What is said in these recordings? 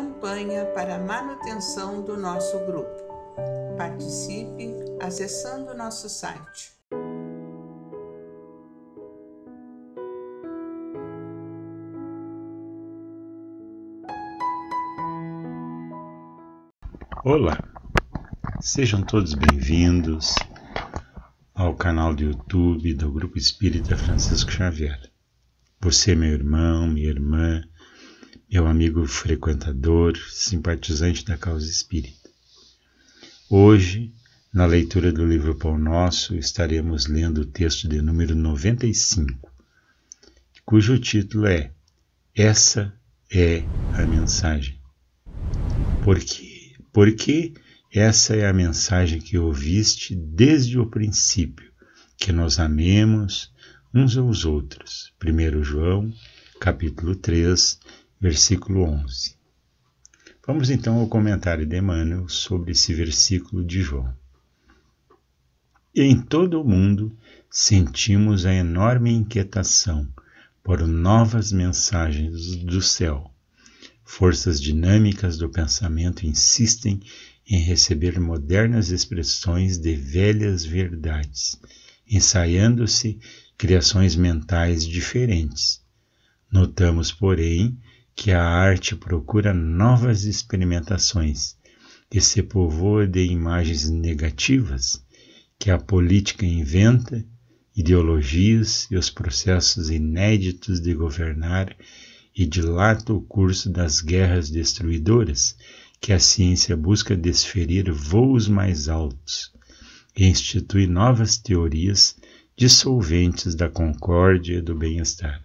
campanha para a manutenção do nosso grupo. Participe acessando nosso site. Olá, sejam todos bem-vindos ao canal do YouTube do Grupo Espírita Francisco Xavier. Você, meu irmão, minha irmã, é meu amigo frequentador, simpatizante da causa espírita. Hoje, na leitura do livro Pão Nosso, estaremos lendo o texto de número 95, cujo título é Essa é a mensagem. Por quê? Porque essa é a mensagem que ouviste desde o princípio, que nós amemos uns aos outros. 1 João, capítulo 3, versículo 11. Vamos então ao comentário de Emmanuel sobre esse versículo de João. Em todo o mundo sentimos a enorme inquietação por novas mensagens do céu. Forças dinâmicas do pensamento insistem em receber modernas expressões de velhas verdades, ensaiando-se criações mentais diferentes. Notamos, porém, que a arte procura novas experimentações, que se povoa de imagens negativas, que a política inventa ideologias e os processos inéditos de governar e dilata o curso das guerras destruidoras, que a ciência busca desferir voos mais altos e institui novas teorias dissolventes da concórdia e do bem-estar.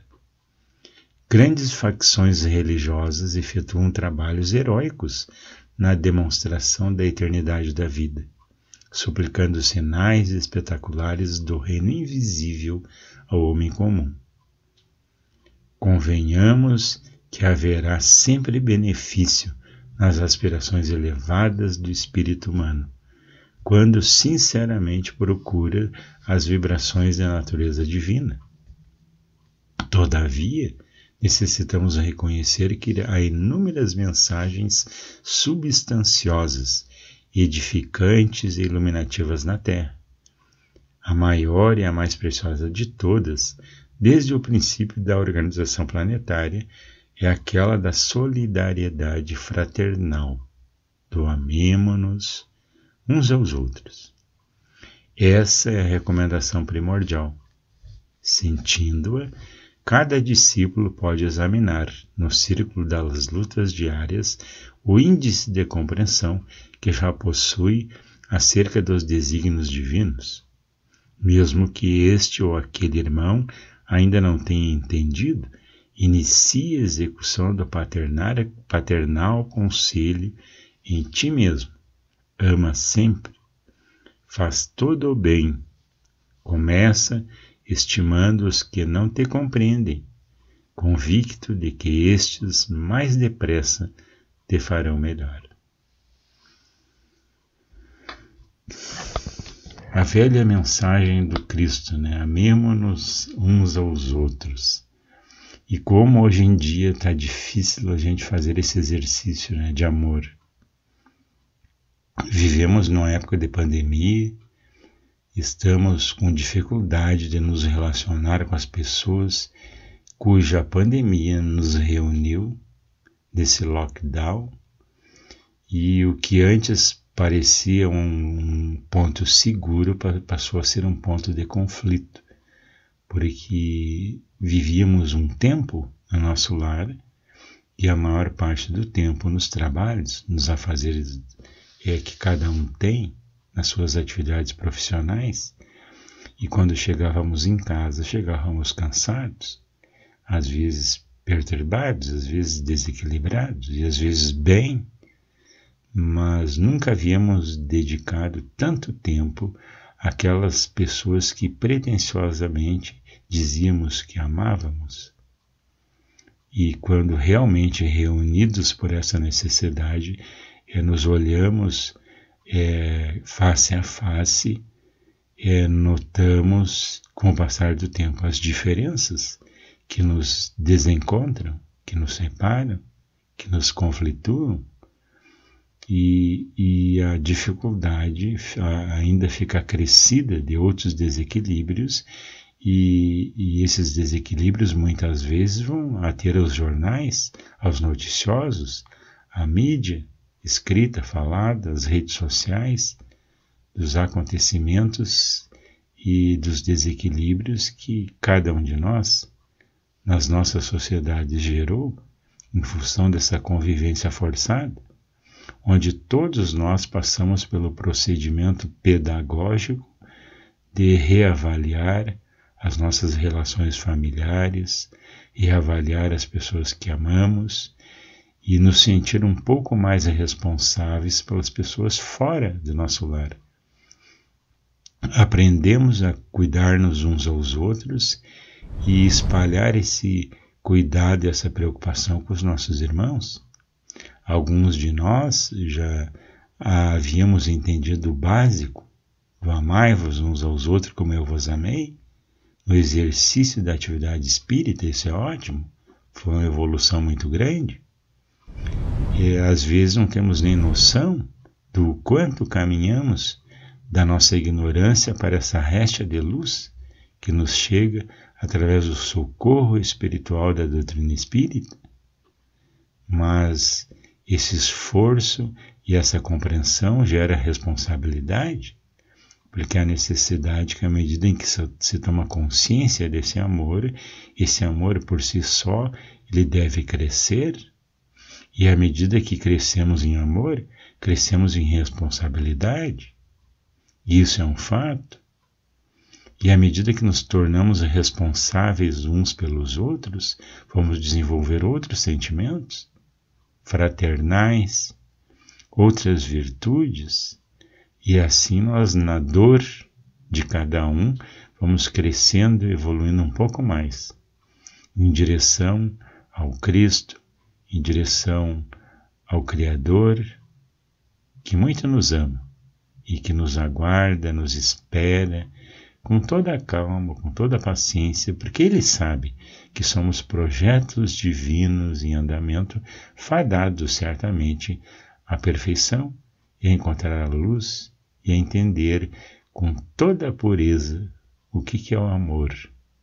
Grandes facções religiosas efetuam trabalhos heróicos na demonstração da eternidade da vida, suplicando sinais espetaculares do reino invisível ao homem comum. Convenhamos que haverá sempre benefício nas aspirações elevadas do espírito humano, quando sinceramente procura as vibrações da natureza divina. Todavia, necessitamos reconhecer que há inúmeras mensagens substanciosas, edificantes e iluminativas na Terra. A maior e a mais preciosa de todas, desde o princípio da organização planetária, é aquela da solidariedade fraternal. Doamemo-nos uns aos outros. Essa é a recomendação primordial. Sentindo-a, Cada discípulo pode examinar, no círculo das lutas diárias, o índice de compreensão que já possui acerca dos desígnios divinos. Mesmo que este ou aquele irmão ainda não tenha entendido, inicie a execução do paternal conselho em ti mesmo. Ama sempre. Faz todo o bem. Começa estimando os que não te compreendem, convicto de que estes mais depressa te farão melhor. A velha mensagem do Cristo, né? Amemos-nos uns aos outros. E como hoje em dia está difícil a gente fazer esse exercício né, de amor. Vivemos numa época de pandemia, Estamos com dificuldade de nos relacionar com as pessoas cuja pandemia nos reuniu nesse lockdown e o que antes parecia um ponto seguro passou a ser um ponto de conflito, porque vivíamos um tempo no nosso lar e a maior parte do tempo nos trabalhos, nos afazeres é, que cada um tem nas suas atividades profissionais e quando chegávamos em casa, chegávamos cansados, às vezes perturbados, às vezes desequilibrados e às vezes bem, mas nunca havíamos dedicado tanto tempo àquelas pessoas que pretensiosamente dizíamos que amávamos. E quando realmente reunidos por essa necessidade, é, nos olhamos é, face a face, é, notamos, com o passar do tempo, as diferenças que nos desencontram, que nos separam, que nos conflituam, e, e a dificuldade ainda fica acrescida de outros desequilíbrios, e, e esses desequilíbrios muitas vezes vão ater aos jornais, aos noticiosos, à mídia escrita, falada, as redes sociais, dos acontecimentos e dos desequilíbrios que cada um de nós, nas nossas sociedades, gerou em função dessa convivência forçada, onde todos nós passamos pelo procedimento pedagógico de reavaliar as nossas relações familiares, reavaliar as pessoas que amamos, e nos sentir um pouco mais responsáveis pelas pessoas fora de nosso lar. Aprendemos a cuidar-nos uns aos outros e espalhar esse cuidado e essa preocupação com os nossos irmãos. Alguns de nós já havíamos entendido o básico amai-vos uns aos outros como eu vos amei. No exercício da atividade espírita, isso é ótimo, foi uma evolução muito grande. E às vezes não temos nem noção do quanto caminhamos da nossa ignorância para essa resta de luz que nos chega através do socorro espiritual da doutrina espírita. Mas esse esforço e essa compreensão gera responsabilidade, porque há necessidade que, à medida em que se toma consciência desse amor, esse amor por si só, ele deve crescer e à medida que crescemos em amor, crescemos em responsabilidade. Isso é um fato. E à medida que nos tornamos responsáveis uns pelos outros, vamos desenvolver outros sentimentos fraternais, outras virtudes, e assim nós, na dor de cada um, vamos crescendo, evoluindo um pouco mais em direção ao Cristo, em direção ao Criador que muito nos ama e que nos aguarda, nos espera com toda a calma, com toda a paciência, porque Ele sabe que somos projetos divinos em andamento, fadados certamente à perfeição e a encontrar a luz e a entender com toda a pureza o que é o amor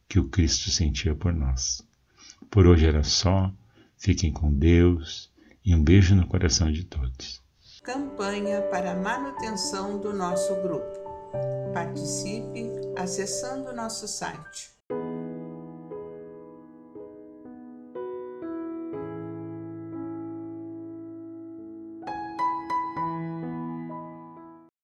que o Cristo sentia por nós. Por hoje era só. Fiquem com Deus e um beijo no coração de todos. Campanha para a manutenção do nosso grupo. Participe acessando nosso site